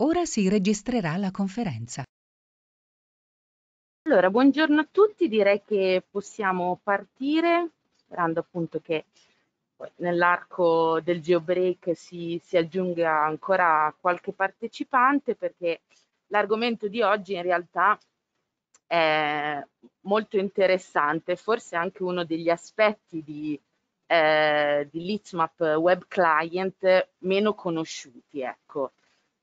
Ora si registrerà la conferenza. Allora, buongiorno a tutti, direi che possiamo partire, sperando appunto che nell'arco del geobreak si, si aggiunga ancora qualche partecipante perché l'argomento di oggi in realtà è molto interessante, forse anche uno degli aspetti di, eh, di Leadsmap Web Client meno conosciuti. Ecco.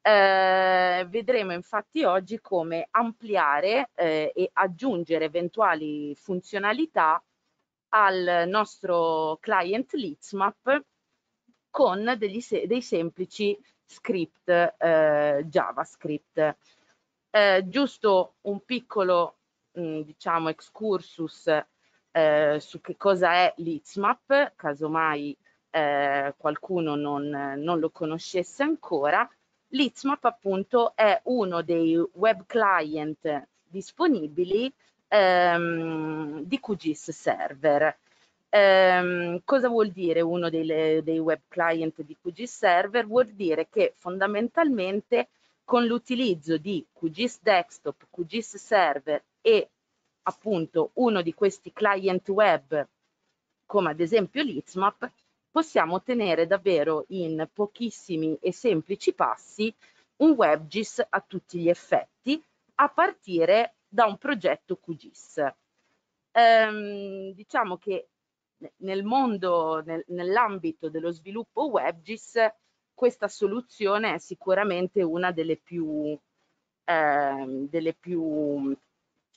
Eh, vedremo infatti oggi come ampliare eh, e aggiungere eventuali funzionalità al nostro client Leadsmap con se dei semplici script eh, JavaScript. Eh, giusto un piccolo mh, mm, diciamo excursus eh, su che cosa è Leadsmap, casomai eh, qualcuno non, non lo conoscesse ancora. Litsmap appunto è uno dei web client disponibili ehm, di QGIS server. Ehm, cosa vuol dire uno dei, dei web client di QGIS server? Vuol dire che fondamentalmente con l'utilizzo di QGIS desktop, QGIS server e appunto uno di questi client web come ad esempio l'ITSMAP possiamo ottenere davvero in pochissimi e semplici passi un WebGIS a tutti gli effetti a partire da un progetto QGIS. Ehm, diciamo che nel mondo, nel, nell'ambito dello sviluppo WebGIS, questa soluzione è sicuramente una delle più, eh, delle più,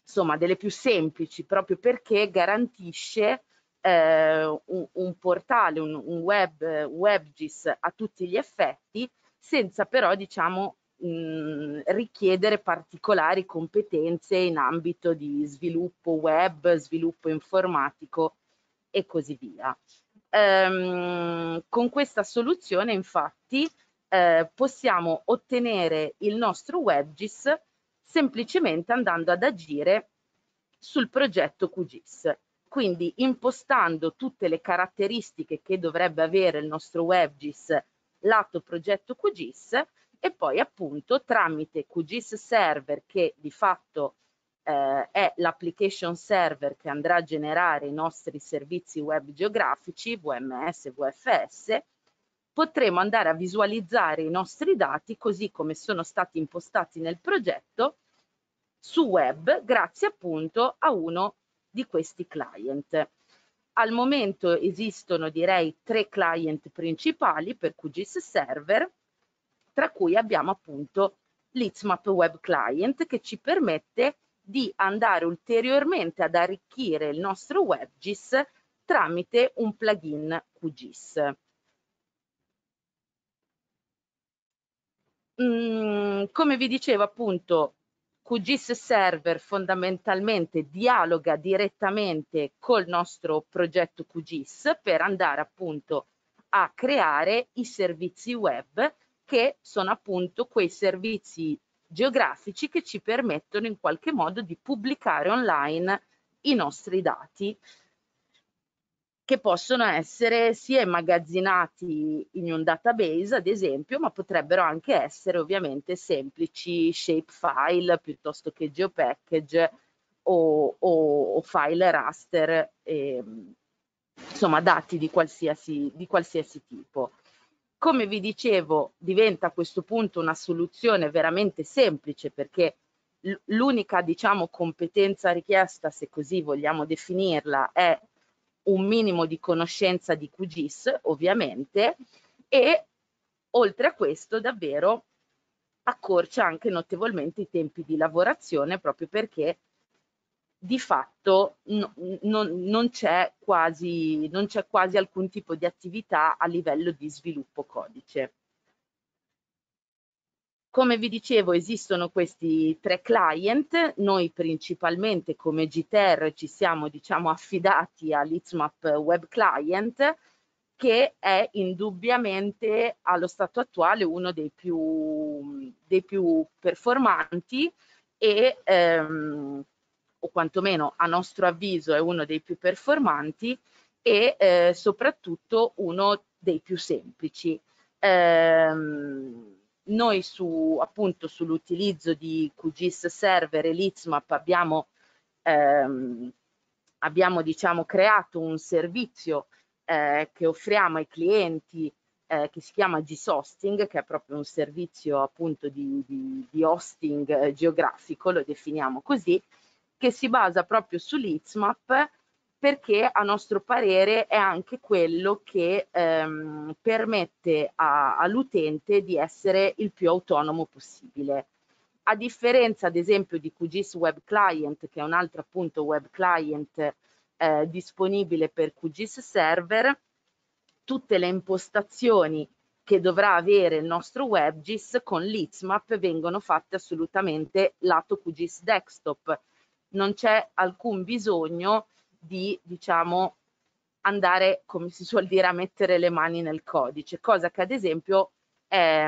insomma, delle più semplici, proprio perché garantisce eh, un, un, portale, un, un web, WebGIS a tutti gli effetti, senza però diciamo, mh, mm, richiedere particolari competenze in ambito di sviluppo web, sviluppo informatico e così via. Ehm, con questa soluzione infatti eh, possiamo ottenere il nostro WebGIS semplicemente andando ad agire sul progetto QGIS. Quindi impostando tutte le caratteristiche che dovrebbe avere il nostro WebGIS lato progetto QGIS e poi appunto tramite QGIS server che di fatto eh, è l'application server che andrà a generare i nostri servizi web geografici, VMS, VFS, potremo andare a visualizzare i nostri dati così come sono stati impostati nel progetto su web grazie appunto a uno di questi client. Al momento esistono direi tre client principali per QGIS Server, tra cui abbiamo appunto l'ITSMAP Web Client che ci permette di andare ulteriormente ad arricchire il nostro WebGIS tramite un plugin QGIS. Mm, come vi dicevo appunto QGIS Server fondamentalmente dialoga direttamente col nostro progetto QGIS per andare appunto a creare i servizi web che sono appunto quei servizi geografici che ci permettono in qualche modo di pubblicare online i nostri dati che possono essere sia immagazzinati in un database, ad esempio, ma potrebbero anche essere ovviamente semplici shapefile piuttosto che geopackage o, o, o file raster, e, ehm, insomma dati di qualsiasi, di qualsiasi tipo. Come vi dicevo, diventa a questo punto una soluzione veramente semplice perché l'unica diciamo competenza richiesta, se così vogliamo definirla, è un minimo di conoscenza di QGIS, ovviamente, e oltre a questo davvero accorcia anche notevolmente i tempi di lavorazione proprio perché di fatto no, non, non c'è quasi, quasi alcun tipo di attività a livello di sviluppo codice. Come vi dicevo esistono questi tre client, noi principalmente come GTR ci siamo diciamo, affidati all'Itsmap Web Client che è indubbiamente allo stato attuale uno dei più, dei più performanti e ehm, o quantomeno a nostro avviso è uno dei più performanti e eh, soprattutto uno dei più semplici. Ehm, noi su, appunto sull'utilizzo di QGIS Server e Litsmap abbiamo, ehm, abbiamo diciamo, creato un servizio eh, che offriamo ai clienti eh, che si chiama G-Hosting, che è proprio un servizio appunto di, di, di hosting eh, geografico, lo definiamo così, che si basa proprio su Litsmap perché a nostro parere è anche quello che ehm, permette a, all'utente di essere il più autonomo possibile. A differenza ad esempio di QGIS Web Client, che è un altro appunto web client eh, disponibile per QGIS Server, tutte le impostazioni che dovrà avere il nostro WebGIS con l'ITSMAP vengono fatte assolutamente lato QGIS Desktop. Non c'è alcun bisogno di, diciamo, andare, come si suol dire, a mettere le mani nel codice, cosa che ad esempio è,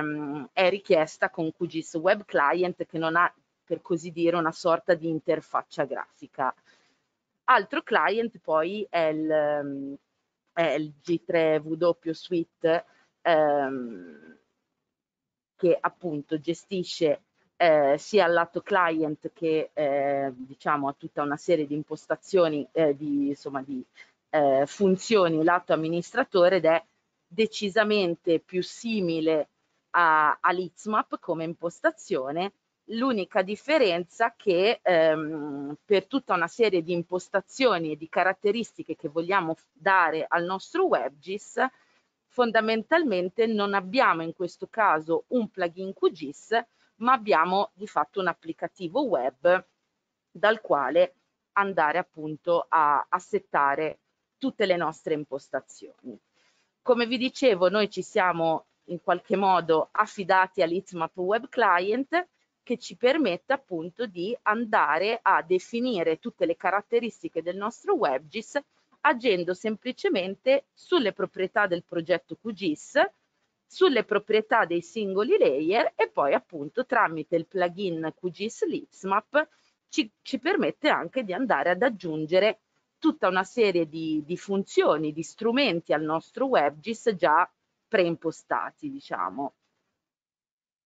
è richiesta con QGIS Web Client che non ha, per così dire, una sorta di interfaccia grafica. Altro client poi è il, è il G3W Suite ehm, che appunto gestisce eh, sia al lato client che eh, diciamo a tutta una serie di impostazioni eh, di, insomma, di eh, funzioni lato amministratore ed è decisamente più simile all'ITSMAP come impostazione l'unica differenza che ehm, per tutta una serie di impostazioni e di caratteristiche che vogliamo dare al nostro WebGIS fondamentalmente non abbiamo in questo caso un plugin QGIS ma abbiamo di fatto un applicativo web dal quale andare appunto a, a settare tutte le nostre impostazioni. Come vi dicevo, noi ci siamo in qualche modo affidati all'Itmap Web Client che ci permette appunto di andare a definire tutte le caratteristiche del nostro WebGIS agendo semplicemente sulle proprietà del progetto QGIS sulle proprietà dei singoli layer e poi appunto tramite il plugin QGIS Lipsmap ci, ci permette anche di andare ad aggiungere tutta una serie di, di funzioni, di strumenti al nostro WebGIS già preimpostati, diciamo.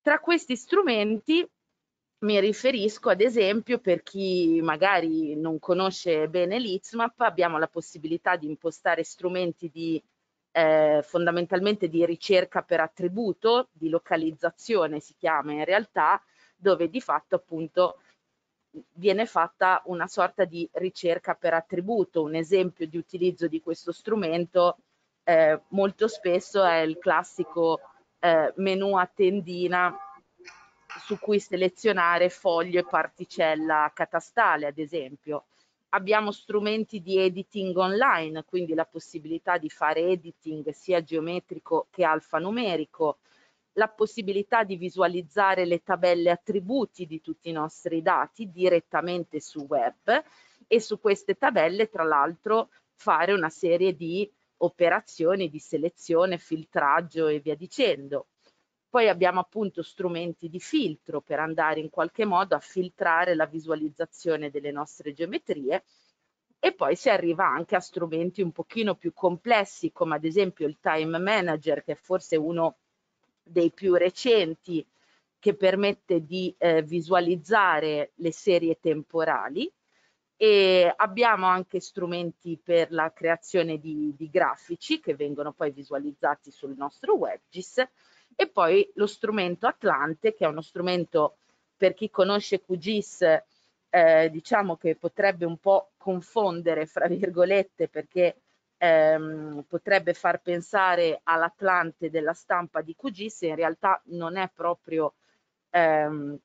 Tra questi strumenti mi riferisco ad esempio per chi magari non conosce bene l'ITSMAP, abbiamo la possibilità di impostare strumenti di eh, fondamentalmente di ricerca per attributo, di localizzazione si chiama in realtà, dove di fatto appunto viene fatta una sorta di ricerca per attributo. Un esempio di utilizzo di questo strumento eh, molto spesso è il classico eh, menu a tendina su cui selezionare foglio e particella catastale, ad esempio. Abbiamo strumenti di editing online, quindi la possibilità di fare editing sia geometrico che alfanumerico, la possibilità di visualizzare le tabelle attributi di tutti i nostri dati direttamente su web e su queste tabelle, tra l'altro, fare una serie di operazioni di selezione, filtraggio e via dicendo poi abbiamo appunto strumenti di filtro per andare in qualche modo a filtrare la visualizzazione delle nostre geometrie e poi si arriva anche a strumenti un pochino più complessi come ad esempio il time manager che è forse uno dei più recenti che permette di eh, visualizzare le serie temporali e abbiamo anche strumenti per la creazione di, di grafici che vengono poi visualizzati sul nostro WebGIS e poi lo strumento Atlante, che è uno strumento per chi conosce QGIS, eh, diciamo che potrebbe un po' confondere, fra virgolette, perché ehm, potrebbe far pensare all'Atlante della stampa di QGIS, in realtà non è proprio ehm,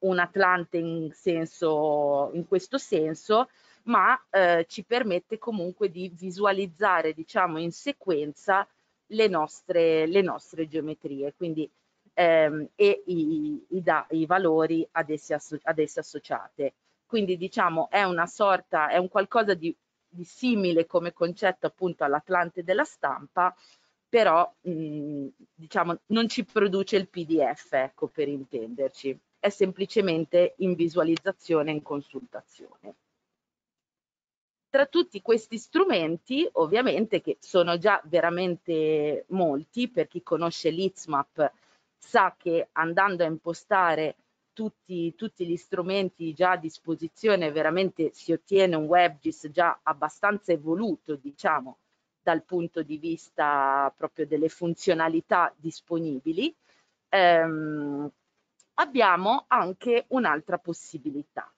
un Atlante in, senso, in questo senso, ma eh, ci permette comunque di visualizzare diciamo in sequenza le nostre, le nostre geometrie quindi, ehm, e i, i, da, i valori ad esse, ad esse, associate. Quindi diciamo è una sorta, è un qualcosa di, di simile come concetto appunto all'Atlante della stampa, però mh, mm, diciamo non ci produce il PDF, ecco per intenderci, è semplicemente in visualizzazione e in consultazione. Tra tutti questi strumenti, ovviamente che sono già veramente molti, per chi conosce l'ITSMAP sa che andando a impostare tutti, tutti, gli strumenti già a disposizione, veramente si ottiene un WebGIS già abbastanza evoluto, diciamo, dal punto di vista proprio delle funzionalità disponibili. Ehm, abbiamo anche un'altra possibilità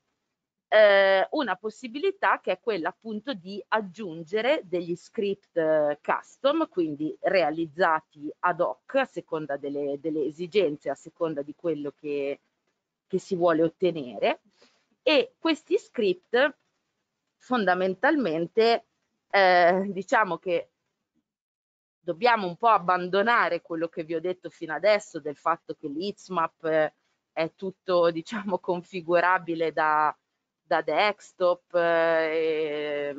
eh, una possibilità che è quella appunto di aggiungere degli script eh, custom, quindi realizzati ad hoc a seconda delle, delle esigenze, a seconda di quello che, che si vuole ottenere e questi script fondamentalmente eh, diciamo che dobbiamo un po' abbandonare quello che vi ho detto fino adesso del fatto che l'Itsmap eh, è tutto diciamo configurabile da, da desktop eh,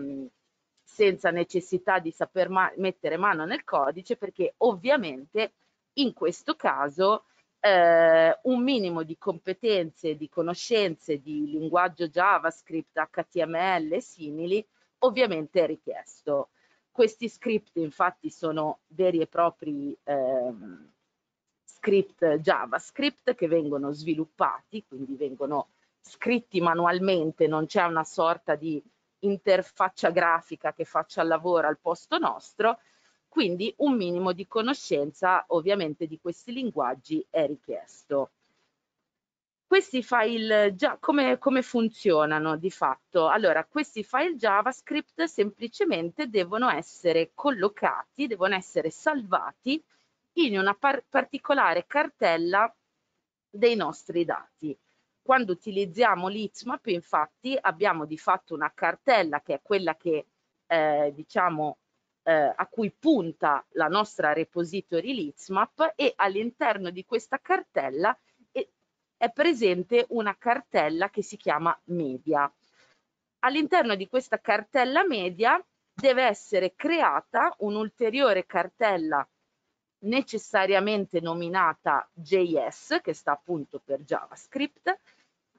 senza necessità di saper ma mettere mano nel codice perché ovviamente in questo caso eh, un minimo di competenze, di conoscenze di linguaggio JavaScript, HTML e simili ovviamente è richiesto. Questi script infatti sono veri e propri eh, script JavaScript che vengono sviluppati, quindi vengono scritti manualmente, non c'è una sorta di interfaccia grafica che faccia il lavoro al posto nostro, quindi un minimo di conoscenza ovviamente di questi linguaggi è richiesto. Questi file, come, come funzionano di fatto? Allora, questi file JavaScript semplicemente devono essere collocati, devono essere salvati in una par particolare cartella dei nostri dati. Quando utilizziamo l'ITMAP infatti abbiamo di fatto una cartella che è quella che eh, diciamo eh, a cui punta la nostra repository Litsmap e all'interno di questa cartella è presente una cartella che si chiama media. All'interno di questa cartella media deve essere creata un'ulteriore cartella necessariamente nominata JS, che sta appunto per JavaScript,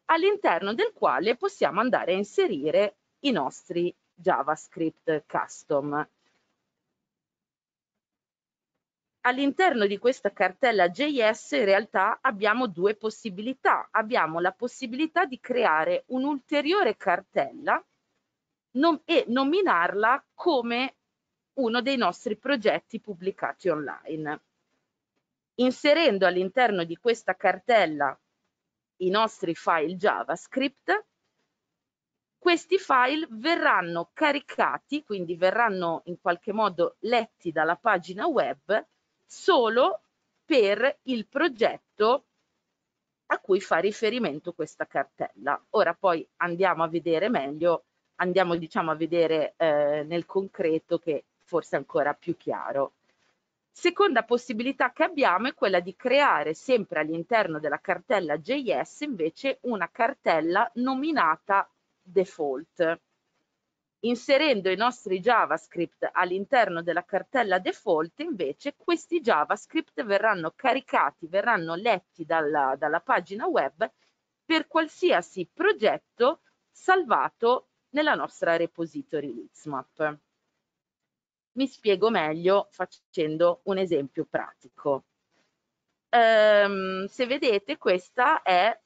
all'interno del quale possiamo andare a inserire i nostri JavaScript custom. All'interno di questa cartella JS in realtà abbiamo due possibilità. Abbiamo la possibilità di creare un'ulteriore cartella e nominarla come uno dei nostri progetti pubblicati online. Inserendo all'interno di questa cartella i nostri file JavaScript, questi file verranno caricati, quindi verranno in qualche modo letti dalla pagina web solo per il progetto a cui fa riferimento questa cartella. Ora poi andiamo a vedere meglio, andiamo diciamo a vedere eh, nel concreto che forse ancora più chiaro. Seconda possibilità che abbiamo è quella di creare sempre all'interno della cartella JS invece una cartella nominata default. Inserendo i nostri JavaScript all'interno della cartella default invece questi JavaScript verranno caricati, verranno letti dalla, dalla pagina web per qualsiasi progetto salvato nella nostra repository Lixmap. Mi spiego meglio facendo un esempio pratico. Ehm, se vedete questa è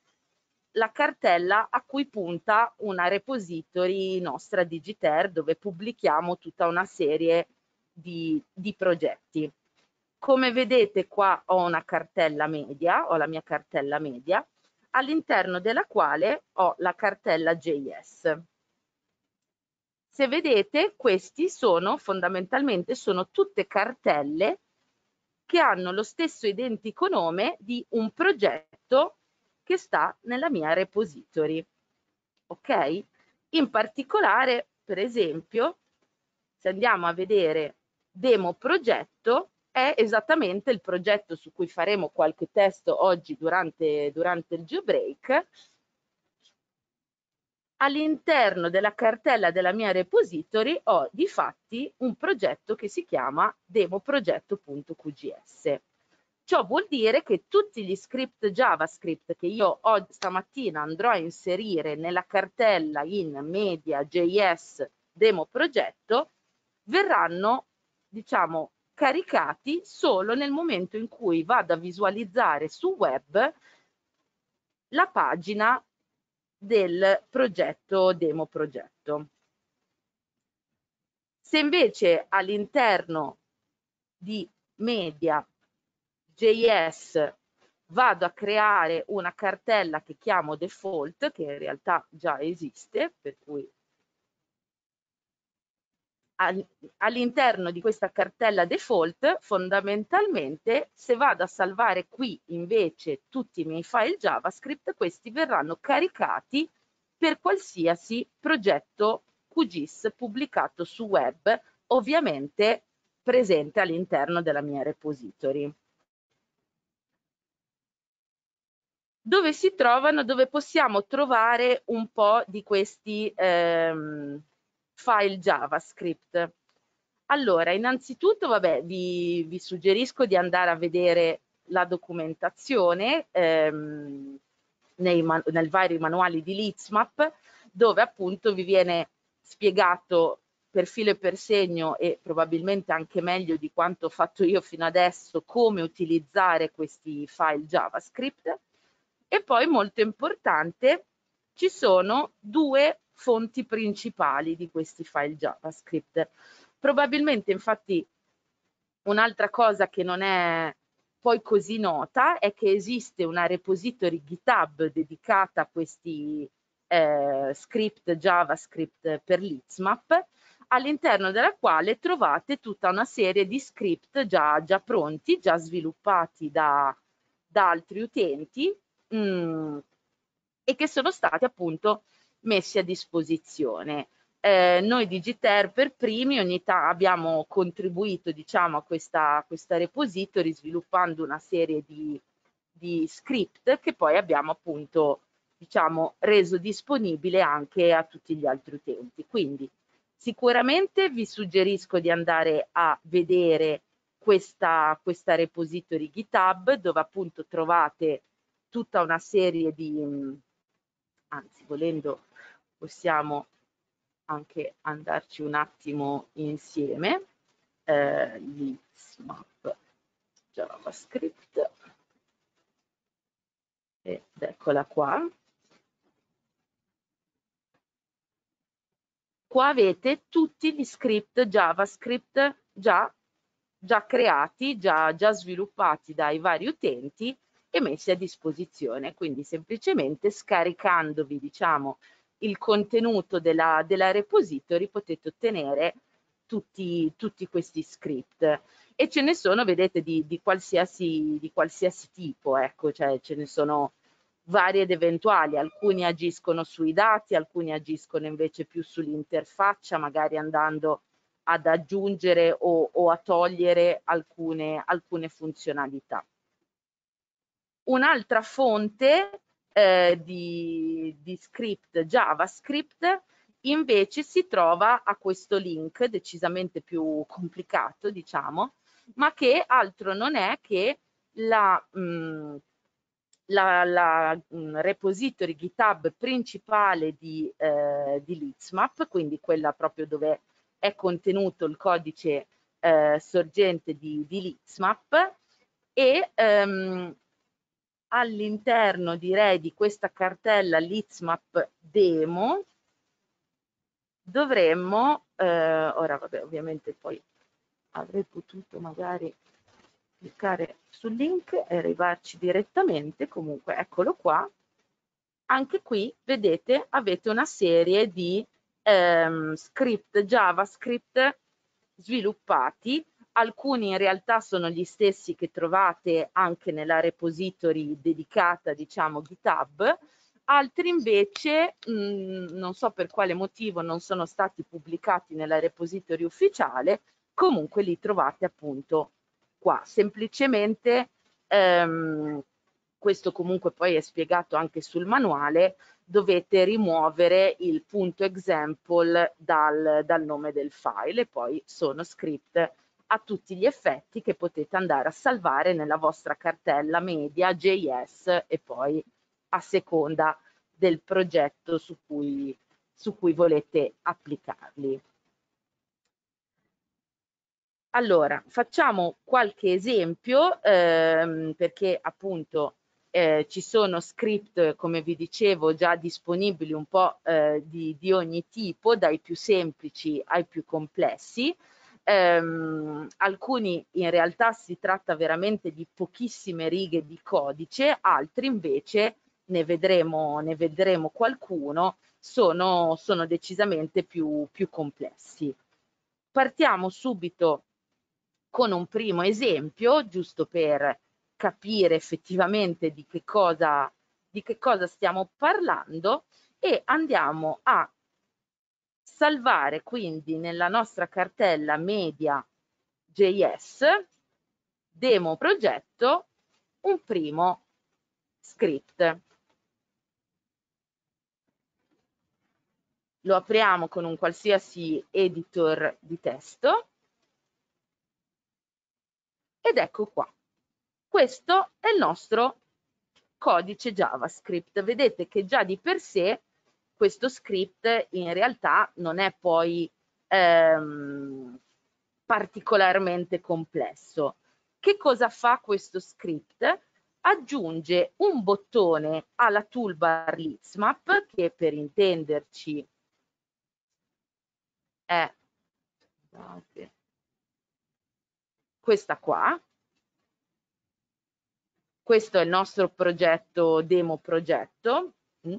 la cartella a cui punta una repository nostra Digiter dove pubblichiamo tutta una serie di, di progetti. Come vedete qua ho una cartella media, ho la mia cartella media, all'interno della quale ho la cartella JS se vedete questi sono fondamentalmente sono tutte cartelle che hanno lo stesso identico nome di un progetto che sta nella mia repository. Ok? In particolare, per esempio, se andiamo a vedere demo progetto, è esattamente il progetto su cui faremo qualche testo oggi durante, durante il jailbreak all'interno della cartella della mia repository ho di fatti un progetto che si chiama demoprogetto.qgs. Ciò vuol dire che tutti gli script JavaScript che io ho, stamattina andrò a inserire nella cartella in media.js demo progetto verranno, diciamo, caricati solo nel momento in cui vado a visualizzare su web la pagina del progetto demo progetto. Se invece all'interno di media.js vado a creare una cartella che chiamo default, che in realtà già esiste, per cui all'interno di questa cartella default fondamentalmente se vado a salvare qui invece tutti i miei file javascript questi verranno caricati per qualsiasi progetto QGIS pubblicato su web ovviamente presente all'interno della mia repository dove si trovano dove possiamo trovare un po' di questi ehm, file JavaScript. Allora, innanzitutto, vabbè, vi, vi suggerisco di andare a vedere la documentazione ehm, nei, nel vari manuali di Litsmap, dove appunto vi viene spiegato per filo e per segno e probabilmente anche meglio di quanto ho fatto io fino adesso come utilizzare questi file JavaScript. E poi molto importante, ci sono due fonti principali di questi file JavaScript. Probabilmente infatti un'altra cosa che non è poi così nota è che esiste una repository GitHub dedicata a questi eh, script JavaScript per l'Itsmap all'interno della quale trovate tutta una serie di script già, già pronti, già sviluppati da, da altri utenti mh, mm, e che sono stati appunto messi a disposizione. Eh, noi di GTR per primi ogni ta- abbiamo contribuito diciamo, a questa, questa repository sviluppando una serie di, di script che poi abbiamo appunto diciamo, reso disponibile anche a tutti gli altri utenti. Quindi sicuramente vi suggerisco di andare a vedere questa, questa repository GitHub dove appunto trovate tutta una serie di, anzi volendo possiamo anche andarci un attimo insieme eh, gli smap javascript ed eccola qua qua avete tutti gli script javascript già, già creati già, già sviluppati dai vari utenti e messi a disposizione quindi semplicemente scaricandovi diciamo il contenuto della, della repository potete ottenere tutti, tutti, questi script e ce ne sono, vedete, di, di, qualsiasi, di qualsiasi, tipo, ecco, cioè ce ne sono varie ed eventuali, alcuni agiscono sui dati, alcuni agiscono invece più sull'interfaccia, magari andando ad aggiungere o, o a togliere alcune, alcune funzionalità. Un'altra fonte eh, di, di script JavaScript invece si trova a questo link decisamente più complicato, diciamo, ma che altro non è che la, mh, mm, la, la mh, mm, repository GitHub principale di, eh, di Litsmap, quindi quella proprio dove è contenuto il codice eh, sorgente di, di Litsmap, e ehm, all'interno direi di questa cartella Litsmap demo dovremmo, eh, ora vabbè ovviamente poi avrei potuto magari cliccare sul link e arrivarci direttamente, comunque eccolo qua, anche qui vedete avete una serie di ehm, script JavaScript sviluppati alcuni in realtà sono gli stessi che trovate anche nella repository dedicata, diciamo, GitHub, altri invece, mh, mm, non so per quale motivo, non sono stati pubblicati nella repository ufficiale, comunque li trovate appunto qua. Semplicemente, ehm, questo comunque poi è spiegato anche sul manuale, dovete rimuovere il punto example dal, dal nome del file e poi sono script a tutti gli effetti che potete andare a salvare nella vostra cartella media JS e poi a seconda del progetto su cui, su cui volete applicarli. Allora, facciamo qualche esempio ehm, perché appunto eh, ci sono script, come vi dicevo, già disponibili un po' eh, di, di ogni tipo, dai più semplici ai più complessi ehm, alcuni in realtà si tratta veramente di pochissime righe di codice, altri invece ne vedremo, ne vedremo qualcuno, sono, sono decisamente più, più complessi. Partiamo subito con un primo esempio, giusto per capire effettivamente di che cosa, di che cosa stiamo parlando e andiamo a salvare quindi nella nostra cartella media.js demo progetto un primo script. Lo apriamo con un qualsiasi editor di testo ed ecco qua. Questo è il nostro codice JavaScript. Vedete che già di per sé questo script in realtà non è poi ehm, particolarmente complesso. Che cosa fa questo script? Aggiunge un bottone alla toolbar Litsmap che per intenderci è questa qua. Questo è il nostro progetto, demo progetto, mm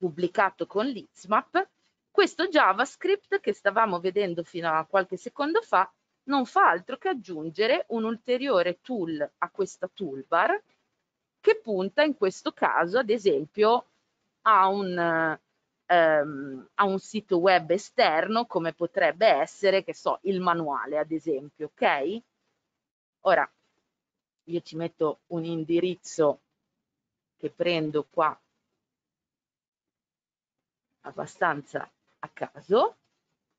pubblicato con l'Itsmap, questo JavaScript che stavamo vedendo fino a qualche secondo fa non fa altro che aggiungere un ulteriore tool a questa toolbar che punta in questo caso ad esempio a un, ehm, a un sito web esterno come potrebbe essere, che so, il manuale ad esempio, ok? Ora, io ci metto un indirizzo che prendo qua abbastanza a caso.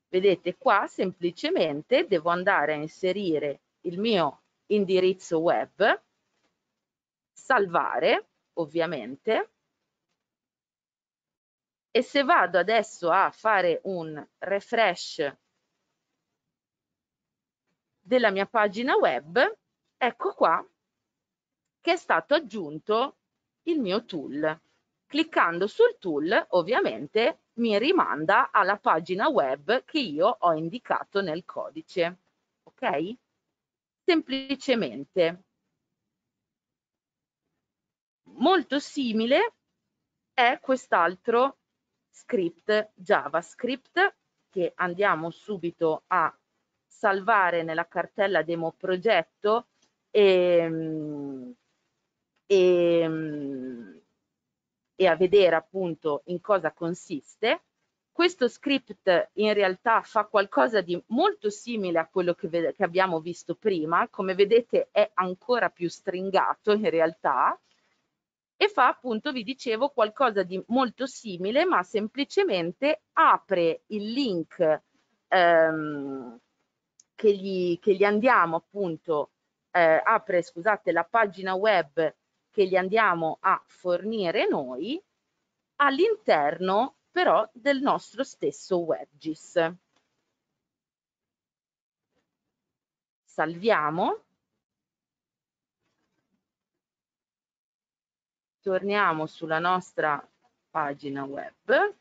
Vedete qua semplicemente devo andare a inserire il mio indirizzo web, salvare ovviamente e se vado adesso a fare un refresh della mia pagina web, ecco qua che è stato aggiunto il mio tool. Cliccando sul tool ovviamente mi rimanda alla pagina web che io ho indicato nel codice. Ok? Semplicemente. Molto simile è quest'altro script JavaScript che andiamo subito a salvare nella cartella demo progetto e, ehm, e ehm, e a vedere appunto in cosa consiste. Questo script in realtà fa qualcosa di molto simile a quello che, che abbiamo visto prima, come vedete è ancora più stringato in realtà e fa appunto, vi dicevo, qualcosa di molto simile, ma semplicemente apre il link ehm, che, gli, che gli andiamo appunto, eh, apre scusate, la pagina web che gli andiamo a fornire noi all'interno però del nostro stesso WebGIS. Salviamo. Torniamo sulla nostra pagina web.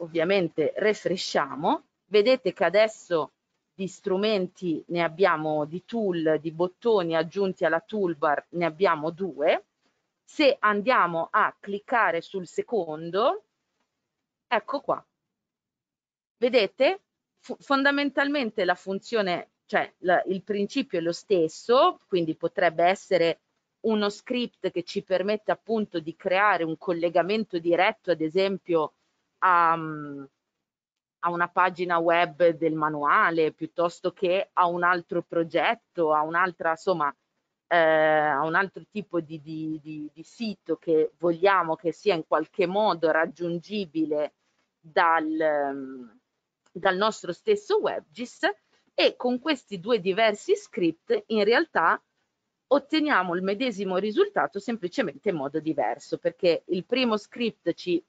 Ovviamente refresciamo. Vedete che adesso di strumenti ne abbiamo, di tool, di bottoni aggiunti alla toolbar ne abbiamo due. Se andiamo a cliccare sul secondo, ecco qua. Vedete? F fondamentalmente la funzione, cioè la, il principio è lo stesso, quindi potrebbe essere uno script che ci permette appunto di creare un collegamento diretto, ad esempio, a, a una pagina web del manuale piuttosto che a un altro progetto, a un'altra, insomma, eh, a un altro tipo di, di, di, di, sito che vogliamo che sia in qualche modo raggiungibile dal, ehm, dal nostro stesso WebGIS e con questi due diversi script in realtà otteniamo il medesimo risultato semplicemente in modo diverso perché il primo script ci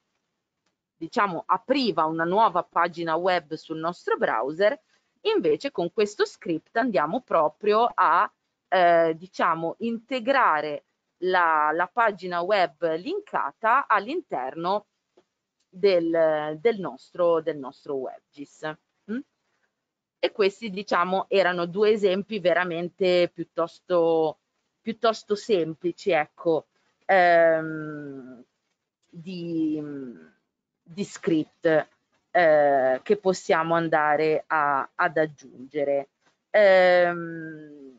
diciamo, apriva una nuova pagina web sul nostro browser, invece con questo script andiamo proprio a, eh, diciamo, integrare la, la, pagina web linkata all'interno del, del, nostro, del nostro WebGIS. Hm? E questi, diciamo, erano due esempi veramente piuttosto, piuttosto semplici, ecco, ehm, di di script eh, che possiamo andare a, ad aggiungere. Ehm,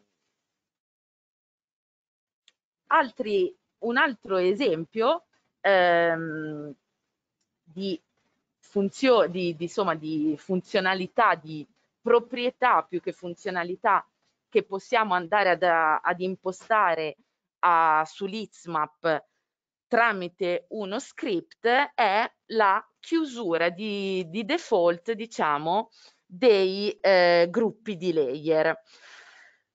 altri, un altro esempio ehm, di, funzio, di, di, insomma, di funzionalità, di proprietà più che funzionalità che possiamo andare ad, ad impostare a, su l'Itsmap tramite uno script è la chiusura di, di default, diciamo, dei eh, gruppi di layer.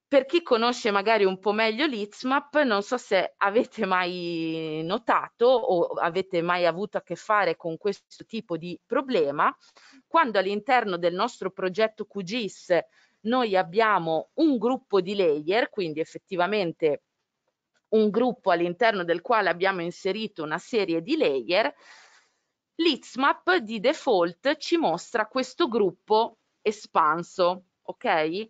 Per chi conosce magari un po' meglio l'Itsmap, non so se avete mai notato o avete mai avuto a che fare con questo tipo di problema, quando all'interno del nostro progetto QGIS noi abbiamo un gruppo di layer, quindi effettivamente un gruppo all'interno del quale abbiamo inserito una serie di layer, l'Itsmap di default ci mostra questo gruppo espanso, ok?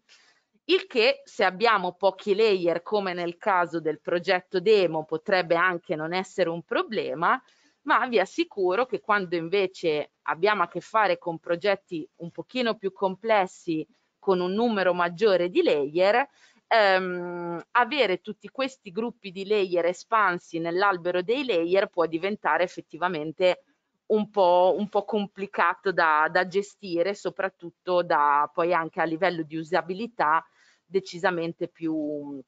Il che se abbiamo pochi layer come nel caso del progetto demo potrebbe anche non essere un problema, ma vi assicuro che quando invece abbiamo a che fare con progetti un pochino più complessi con un numero maggiore di layer, ehm, avere tutti questi gruppi di layer espansi nell'albero dei layer può diventare effettivamente un po', un po complicato da, da gestire, soprattutto da, poi anche a livello di usabilità decisamente più,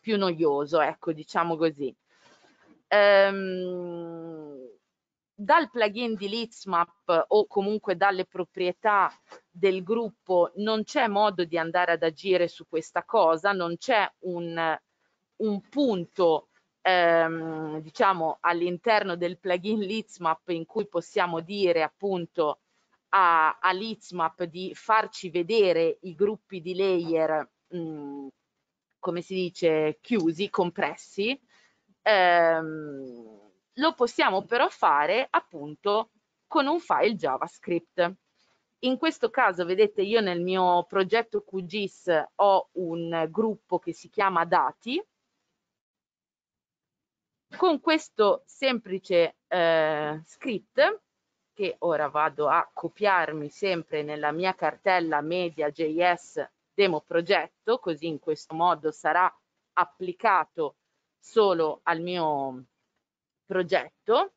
più noioso, ecco, diciamo così. Ehm, dal plugin di Leadsmap o comunque dalle proprietà del gruppo non c'è modo di andare ad agire su questa cosa, non c'è un, un punto ehm, diciamo all'interno del plugin Leadsmap in cui possiamo dire appunto a, a Leadsmap di farci vedere i gruppi di layer mh, mm, come si dice chiusi, compressi, ehm, lo possiamo però fare appunto con un file JavaScript. In questo caso, vedete, io nel mio progetto QGIS ho un gruppo che si chiama dati. Con questo semplice eh, script, che ora vado a copiarmi sempre nella mia cartella media.js demo progetto, così in questo modo sarà applicato solo al mio progetto.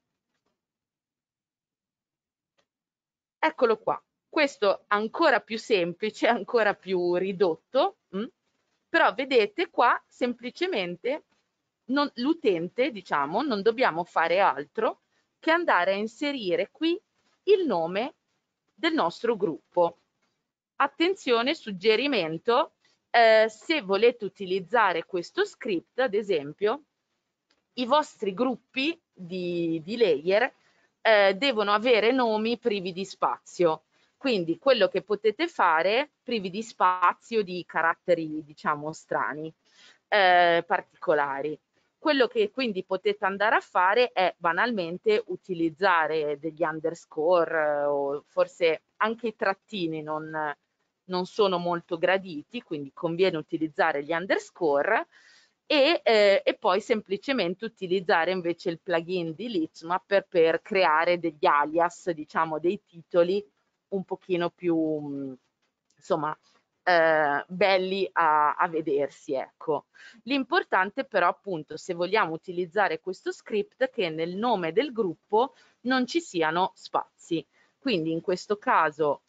Eccolo qua, questo ancora più semplice, ancora più ridotto, mm? però vedete qua semplicemente l'utente, diciamo, non dobbiamo fare altro che andare a inserire qui il nome del nostro gruppo. Attenzione, suggerimento, eh, se volete utilizzare questo script, ad esempio, i vostri gruppi di, di layer eh, devono avere nomi privi di spazio. Quindi quello che potete fare, privi di spazio, di caratteri, diciamo, strani, eh, particolari. Quello che quindi potete andare a fare è banalmente utilizzare degli underscore eh, o forse anche i trattini non, non sono molto graditi, quindi conviene utilizzare gli underscore e, eh, e, poi semplicemente utilizzare invece il plugin di Litsmapper per creare degli alias, diciamo dei titoli un pochino più, insomma, eh, belli a, a, vedersi. Ecco. L'importante però appunto se vogliamo utilizzare questo script che nel nome del gruppo non ci siano spazi. Quindi in questo caso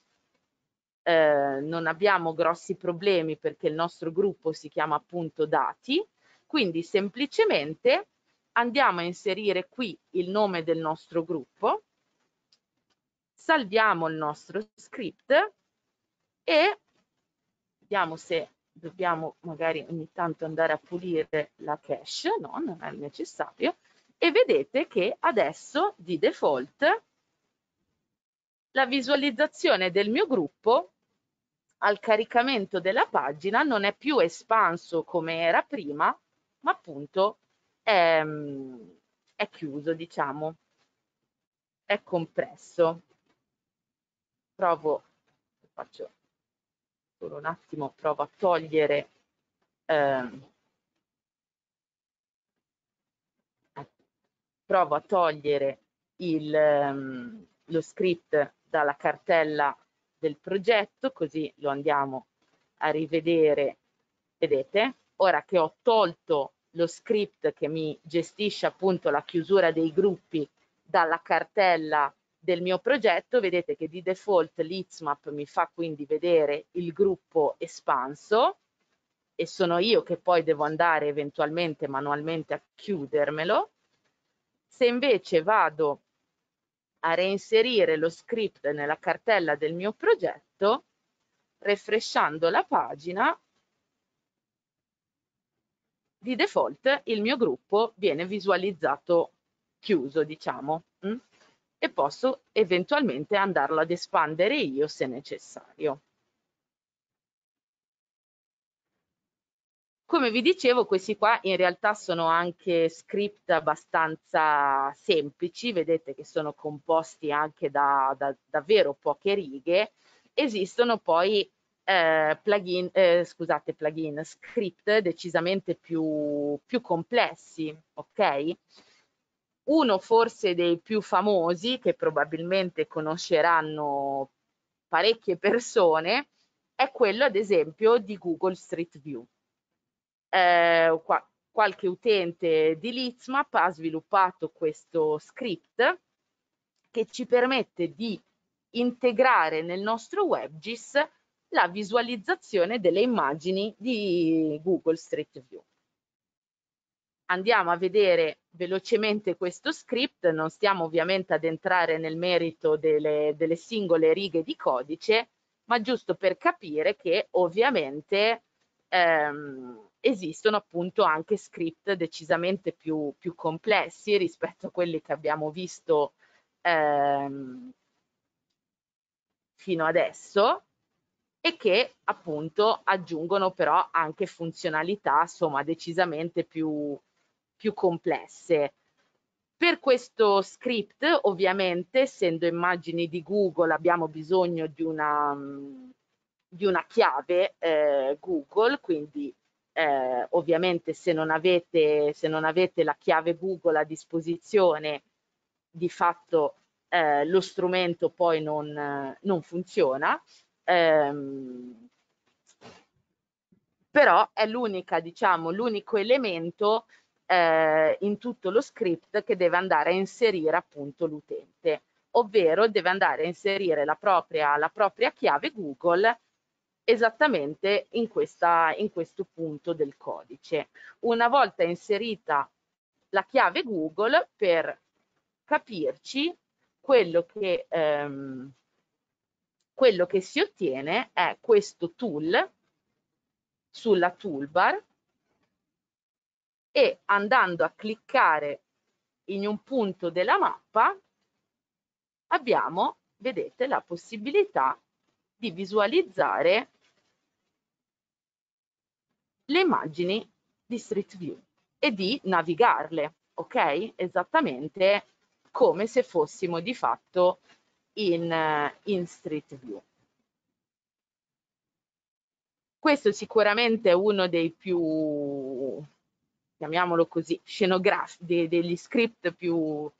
eh, non abbiamo grossi problemi perché il nostro gruppo si chiama appunto dati, quindi semplicemente andiamo a inserire qui il nome del nostro gruppo salviamo il nostro script e vediamo se dobbiamo magari ogni tanto andare a pulire la cache, no, non è necessario, e vedete che adesso di default la visualizzazione del mio gruppo al caricamento della pagina non è più espanso come era prima, ma appunto è, è chiuso, diciamo, è compresso provo, faccio solo un attimo, provo a togliere ehm, provo a togliere il, ehm, lo script dalla cartella del progetto, così lo andiamo a rivedere. Vedete, ora che ho tolto lo script che mi gestisce appunto la chiusura dei gruppi dalla cartella del mio progetto vedete che di default l'Itsmap mi fa quindi vedere il gruppo espanso e sono io che poi devo andare eventualmente manualmente a chiudermelo. Se invece vado a reinserire lo script nella cartella del mio progetto, refresciando la pagina, di default il mio gruppo viene visualizzato chiuso, diciamo. Mm? e posso eventualmente andarlo ad espandere io se necessario. Come vi dicevo, questi qua in realtà sono anche script abbastanza semplici, vedete che sono composti anche da, da davvero poche righe. Esistono poi eh, plugin, eh, scusate, plugin script decisamente più, più complessi, ok? uno forse dei più famosi che probabilmente conosceranno parecchie persone è quello ad esempio di Google Street View. Eh, qua, qualche utente di Litsmap ha sviluppato questo script che ci permette di integrare nel nostro WebGIS la visualizzazione delle immagini di Google Street View andiamo a vedere velocemente questo script, non stiamo ovviamente ad entrare nel merito delle, delle singole righe di codice, ma giusto per capire che ovviamente ehm, esistono appunto anche script decisamente più, più, complessi rispetto a quelli che abbiamo visto ehm, fino adesso e che appunto aggiungono però anche funzionalità insomma decisamente più, più complesse. Per questo script, ovviamente, essendo immagini di Google, abbiamo bisogno di una, mm, di una chiave eh, Google, quindi eh, ovviamente se non, avete, se non avete la chiave Google a disposizione, di fatto eh, lo strumento poi non, non funziona. Ehm, però è l'unica, diciamo, l'unico elemento eh, in tutto lo script che deve andare a inserire appunto l'utente, ovvero deve andare a inserire la propria, la propria chiave Google esattamente in, questa, in questo punto del codice. Una volta inserita la chiave Google per capirci quello che, ehm, quello che si ottiene è questo tool sulla toolbar e andando a cliccare in un punto della mappa abbiamo, vedete, la possibilità di visualizzare le immagini di Street View e di navigarle, ok? Esattamente come se fossimo di fatto in, in Street View. Questo sicuramente è uno dei più chiamiamolo così, scenografici, de, degli script più,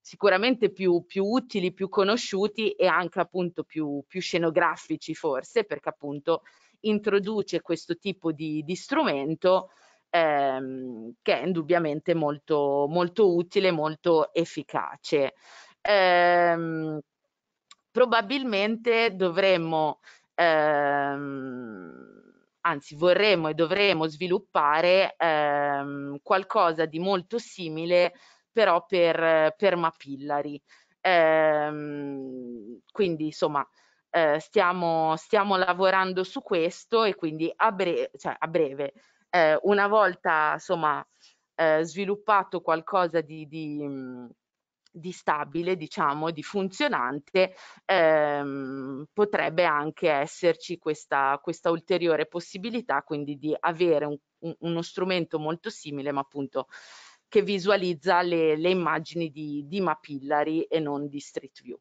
sicuramente più, più, utili, più conosciuti e anche appunto più, più scenografici forse, perché appunto introduce questo tipo di, di strumento ehm, che è indubbiamente molto, molto utile, molto efficace. Ehm, probabilmente dovremmo ehm, anzi vorremmo e dovremmo sviluppare ehm, qualcosa di molto simile però per, per Mapillari. Ehm, quindi insomma eh, stiamo, stiamo, lavorando su questo e quindi a, bre cioè, a breve, eh, una volta insomma eh, sviluppato qualcosa di, di di stabile, diciamo, di funzionante, ehm, potrebbe anche esserci questa, questa ulteriore possibilità quindi di avere un, un, uno strumento molto simile, ma appunto che visualizza le, le immagini di, di Mapillary e non di Street View.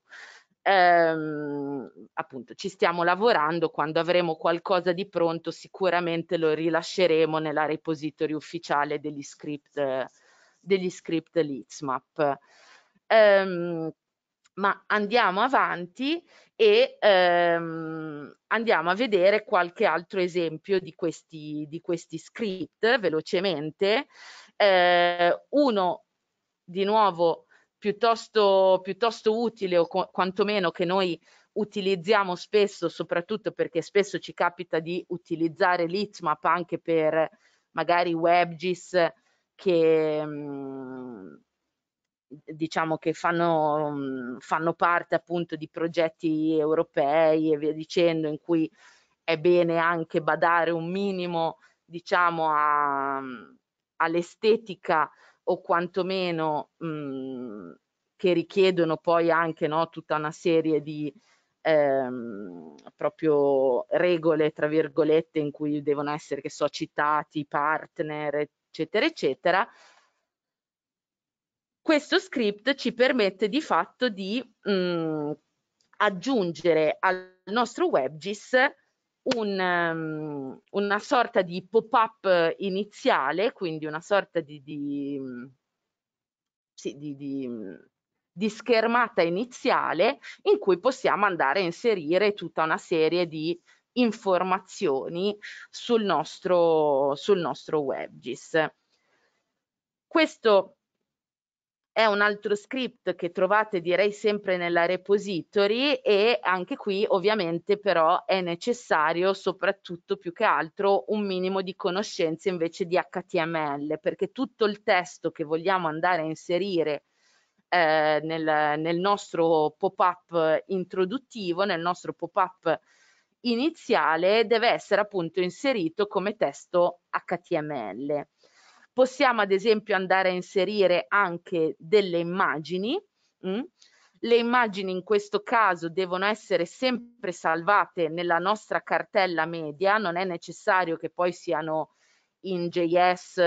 Ehm, appunto ci stiamo lavorando quando avremo qualcosa di pronto sicuramente lo rilasceremo nella repository ufficiale degli script, degli script Leadsmap. Ehm, ma andiamo avanti e ehm, andiamo a vedere qualche altro esempio di questi, di questi script velocemente. Eh, uno di nuovo piuttosto, piuttosto utile o quantomeno che noi utilizziamo spesso, soprattutto perché spesso ci capita di utilizzare l'ITMAP anche per magari WebGIS che... Mh, mm, diciamo che fanno, mhmm, fanno parte appunto di progetti europei e via dicendo in cui è bene anche badare un minimo diciamo a, mhmm, all'estetica o quantomeno mh, mhmm, che richiedono poi anche no, tutta una serie di ehm, proprio regole tra virgolette in cui devono essere che so citati partner eccetera eccetera questo script ci permette di fatto di mh, mm, aggiungere al nostro WebGIS un, um, una sorta di pop-up iniziale, quindi una sorta di, di, mm, sì, di, di, schermata iniziale in cui possiamo andare a inserire tutta una serie di informazioni sul nostro, sul nostro WebGIS. Questo è un altro script che trovate direi sempre nella repository e anche qui ovviamente però è necessario soprattutto più che altro un minimo di conoscenze invece di HTML perché tutto il testo che vogliamo andare a inserire eh, nel, nel nostro pop-up introduttivo, nel nostro pop-up iniziale deve essere appunto inserito come testo HTML. Possiamo ad esempio andare a inserire anche delle immagini. Mh? Mm? Le immagini in questo caso devono essere sempre salvate nella nostra cartella media, non è necessario che poi siano in JS,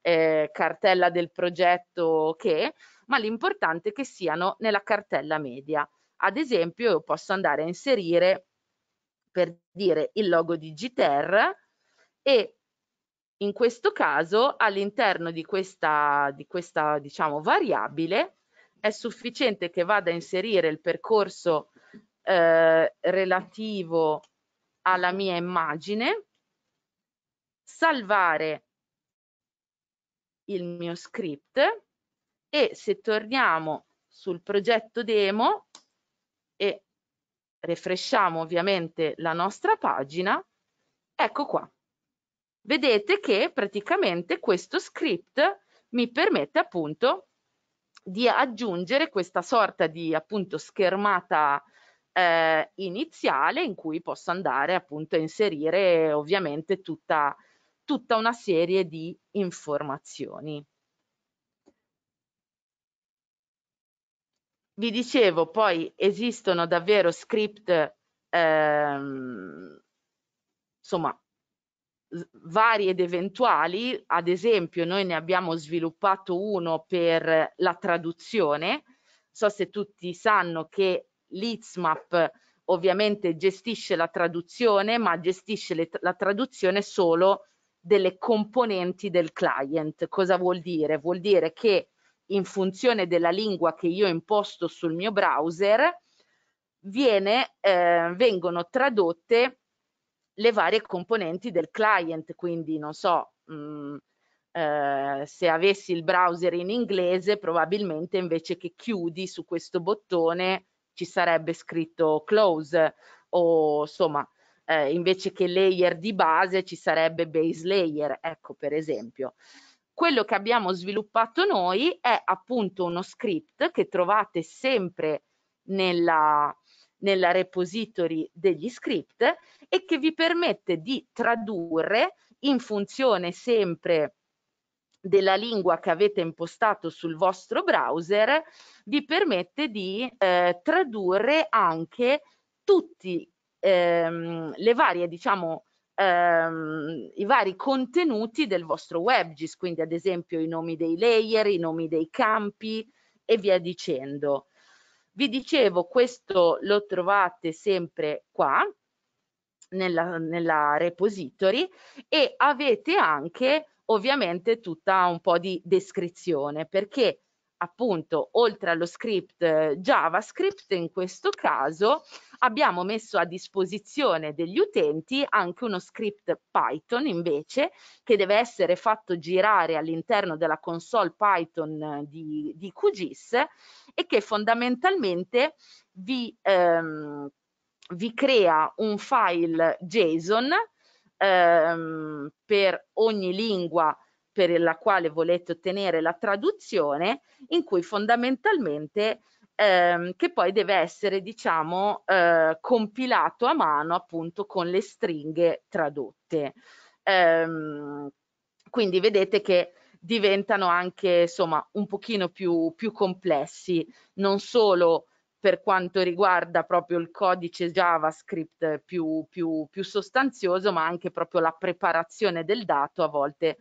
eh, cartella del progetto che, ma l'importante è che siano nella cartella media. Ad esempio io posso andare a inserire per dire il logo di GTR e in questo caso all'interno di questa, di questa diciamo, variabile è sufficiente che vada a inserire il percorso eh, relativo alla mia immagine, salvare il mio script e se torniamo sul progetto demo e refresciamo ovviamente la nostra pagina, ecco qua, vedete che praticamente questo script mi permette appunto di aggiungere questa sorta di appunto schermata eh, iniziale in cui posso andare appunto a inserire ovviamente tutta, tutta una serie di informazioni. Vi dicevo poi esistono davvero script ehm, insomma vari ed eventuali, ad esempio noi ne abbiamo sviluppato uno per la traduzione, so se tutti sanno che l'ITSMAP ovviamente gestisce la traduzione, ma gestisce le, la traduzione solo delle componenti del client. Cosa vuol dire? Vuol dire che in funzione della lingua che io imposto sul mio browser, viene, eh, vengono tradotte le varie componenti del client, quindi non so, mh, mm, eh, se avessi il browser in inglese probabilmente invece che chiudi su questo bottone ci sarebbe scritto close o insomma eh, invece che layer di base ci sarebbe base layer, ecco per esempio. Quello che abbiamo sviluppato noi è appunto uno script che trovate sempre nella, nella repository degli script e che vi permette di tradurre in funzione sempre della lingua che avete impostato sul vostro browser vi permette di eh, tradurre anche tutti ehm, le varie diciamo ehm, i vari contenuti del vostro WebGIS quindi ad esempio i nomi dei layer i nomi dei campi e via dicendo vi dicevo, questo lo trovate sempre qua nella, nella repository e avete anche ovviamente tutta un po' di descrizione perché appunto oltre allo script eh, JavaScript in questo caso abbiamo messo a disposizione degli utenti anche uno script Python invece che deve essere fatto girare all'interno della console Python eh, di, di QGIS e che fondamentalmente vi, ehm, vi crea un file JSON ehm, per ogni lingua per la quale volete ottenere la traduzione, in cui fondamentalmente ehm, che poi deve essere, diciamo, eh, compilato a mano appunto con le stringhe tradotte. Ehm, quindi vedete che diventano anche insomma un pochino più, più complessi, non solo per quanto riguarda proprio il codice JavaScript più, più, più sostanzioso, ma anche proprio la preparazione del dato a volte eh,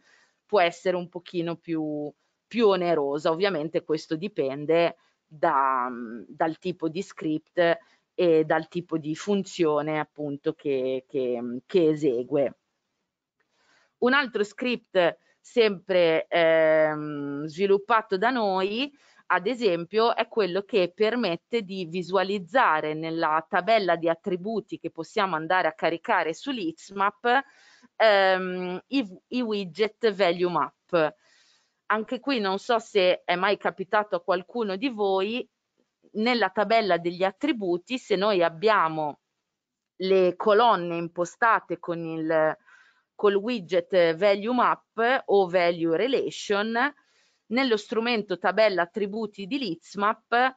può essere un pochino più, più onerosa. Ovviamente questo dipende da, dal tipo di script e dal tipo di funzione appunto che, che, che esegue. Un altro script sempre ehm, sviluppato da noi, ad esempio, è quello che permette di visualizzare nella tabella di attributi che possiamo andare a caricare sull'XMAP ehm, i, i widget value map. Anche qui non so se è mai capitato a qualcuno di voi, nella tabella degli attributi, se noi abbiamo le colonne impostate con il col widget value map o value relation nello strumento tabella attributi di Litsmap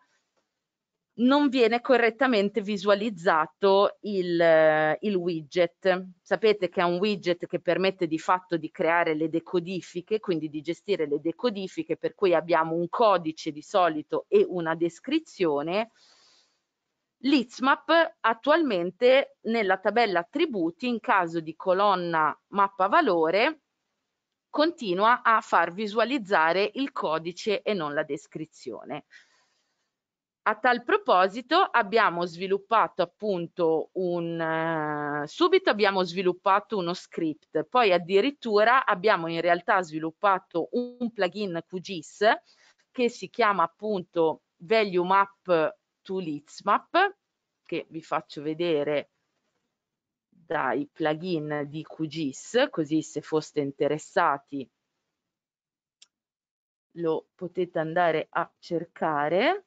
non viene correttamente visualizzato il, eh, il, widget. Sapete che è un widget che permette di fatto di creare le decodifiche, quindi di gestire le decodifiche, per cui abbiamo un codice di solito e una descrizione. L'ITSMAP attualmente nella tabella attributi, in caso di colonna mappa valore, continua a far visualizzare il codice e non la descrizione. A tal proposito abbiamo sviluppato appunto un eh, subito abbiamo sviluppato uno script, poi addirittura abbiamo in realtà sviluppato un plugin QGIS che si chiama appunto Value Map to Leads Map che vi faccio vedere dai plugin di QGIS, così se foste interessati lo potete andare a cercare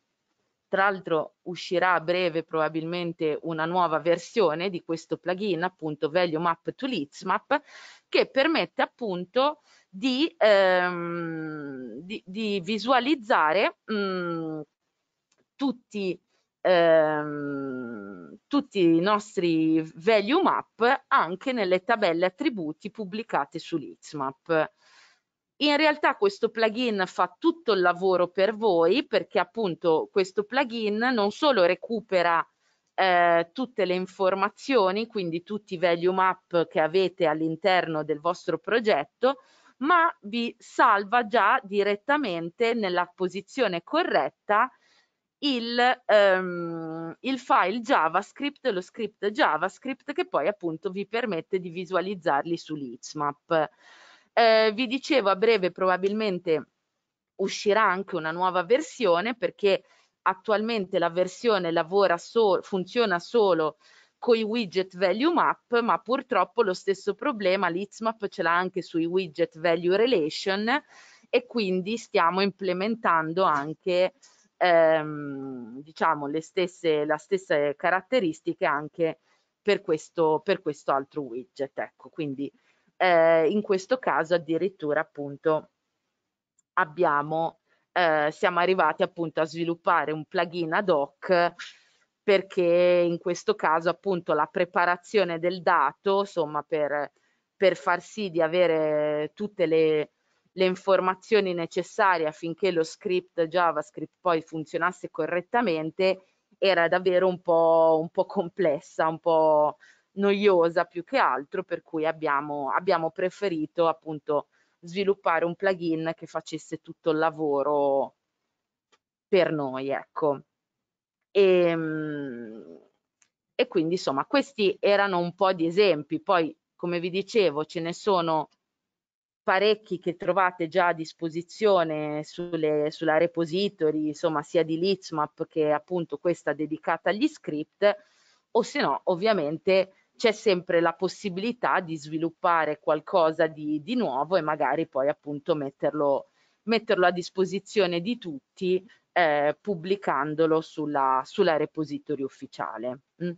tra l'altro uscirà a breve probabilmente una nuova versione di questo plugin, appunto Value Map to Leads Map, che permette appunto di, ehm, di, di visualizzare mh, mm, tutti Ehm, tutti i nostri value map anche nelle tabelle attributi pubblicate su Leadsmap. In realtà questo plugin fa tutto il lavoro per voi perché appunto questo plugin non solo recupera eh, tutte le informazioni, quindi tutti i value map che avete all'interno del vostro progetto, ma vi salva già direttamente nella posizione corretta il, um, il, file JavaScript, lo script JavaScript che poi appunto vi permette di visualizzarli sull'Xmap. Eh, vi dicevo a breve probabilmente uscirà anche una nuova versione perché attualmente la versione lavora so funziona solo con i widget value map, ma purtroppo lo stesso problema l'Itsmap ce l'ha anche sui widget value relation e quindi stiamo implementando anche ehm, diciamo le stesse, la stesse caratteristiche anche per questo, per questo altro widget. Ecco, quindi eh, in questo caso addirittura appunto abbiamo, eh, siamo arrivati appunto a sviluppare un plugin ad hoc perché in questo caso appunto la preparazione del dato, insomma per, per far sì di avere tutte le, le informazioni necessarie affinché lo script JavaScript poi funzionasse correttamente era davvero un po', un po complessa, un po' noiosa più che altro, per cui abbiamo, abbiamo preferito appunto sviluppare un plugin che facesse tutto il lavoro per noi, ecco. E, ehm, e quindi insomma questi erano un po' di esempi, poi come vi dicevo ce ne sono parecchi che trovate già a disposizione sulle, sulla repository, insomma sia di Leadsmap che appunto questa dedicata agli script o se no ovviamente c'è sempre la possibilità di sviluppare qualcosa di, di nuovo e magari poi appunto metterlo, metterlo a disposizione di tutti eh, pubblicandolo sulla, sulla, repository ufficiale. Mm.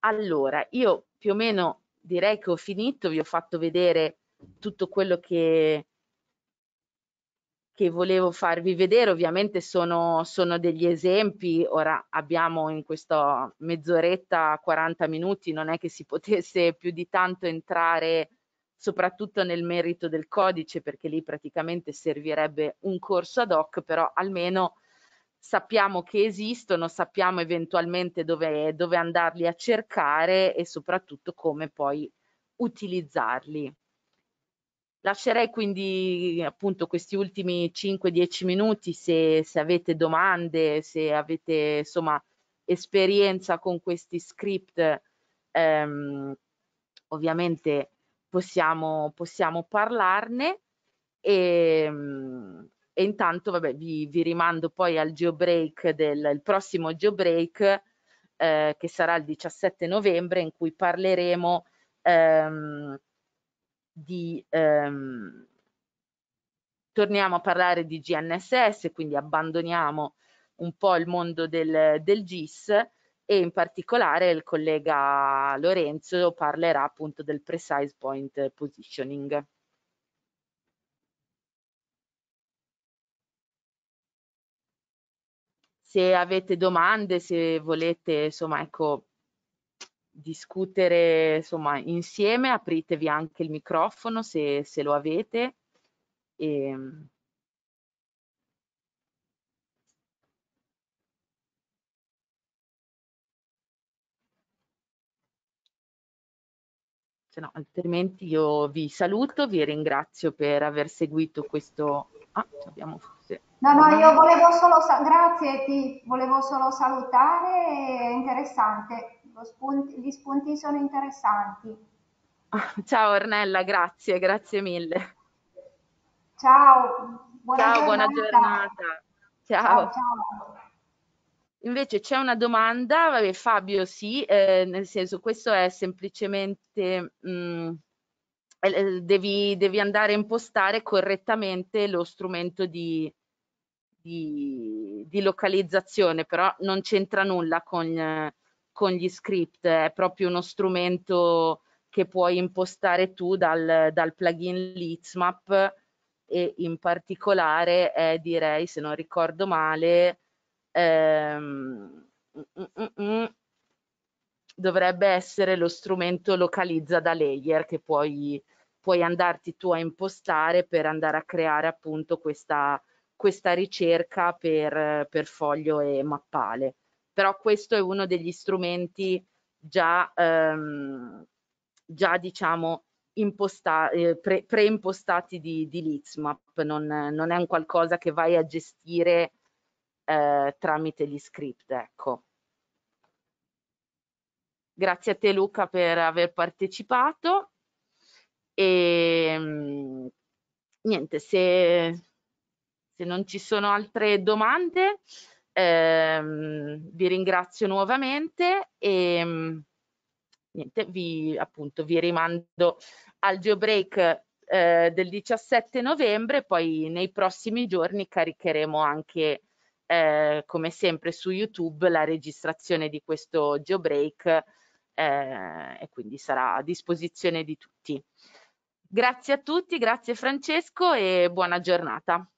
Allora, io più o meno direi che ho finito, vi ho fatto vedere tutto quello che, che volevo farvi vedere ovviamente sono, sono degli esempi, ora abbiamo in questa mezz'oretta, 40 minuti, non è che si potesse più di tanto entrare soprattutto nel merito del codice perché lì praticamente servirebbe un corso ad hoc, però almeno sappiamo che esistono, sappiamo eventualmente dove, dove andarli a cercare e soprattutto come poi utilizzarli. Lascerei quindi appunto questi ultimi 5-10 minuti se, se, avete domande, se avete insomma esperienza con questi script, ehm, ovviamente possiamo, possiamo parlarne e, ehm, e intanto vabbè, vi, vi, rimando poi al geobreak del il prossimo geobreak eh, che sarà il 17 novembre in cui parleremo ehm, di... Ehm, torniamo a parlare di GNSS, quindi abbandoniamo un po' il mondo del, del GIS e in particolare il collega Lorenzo parlerà appunto del precise point positioning. Se avete domande, se volete insomma ecco discutere insomma insieme, apritevi anche il microfono se, se lo avete. E... Ehm, se no, altrimenti io vi saluto, vi ringrazio per aver seguito questo... Ah, abbiamo... No, no, io volevo solo, grazie, ti volevo solo salutare, è interessante. Ecco, spunti, gli spunti sono interessanti. Ciao Ornella, grazie, grazie mille. Ciao, buona ciao, giornata. Buona giornata. Ciao. ciao, ciao. Invece c'è una domanda, vabbè, Fabio sì, eh, nel senso questo è semplicemente... Mh, mm, eh, eh, Devi, devi, andare a impostare correttamente lo strumento di, di, di localizzazione, però non c'entra nulla con, con gli script, è proprio uno strumento che puoi impostare tu dal, dal plugin Leadsmap e in particolare è, direi, se non ricordo male, ehm, dovrebbe essere lo strumento localizza da layer che puoi, puoi andarti tu a impostare per andare a creare appunto questa, questa ricerca per, per foglio e mappale però questo è uno degli strumenti già, ehm, già diciamo, imposta, eh, pre, preimpostati di, di Leadsmap, non, non, è un qualcosa che vai a gestire eh, tramite gli script. Ecco. Grazie a te Luca per aver partecipato e ehm, niente, se, se non ci sono altre domande... Ehm, vi ringrazio nuovamente e mm, niente, vi, appunto, vi rimando al geobreak eh, del 17 novembre, poi nei prossimi giorni caricheremo anche eh, come sempre su YouTube la registrazione di questo geobreak eh, e quindi sarà a disposizione di tutti. Grazie a tutti, grazie Francesco e buona giornata.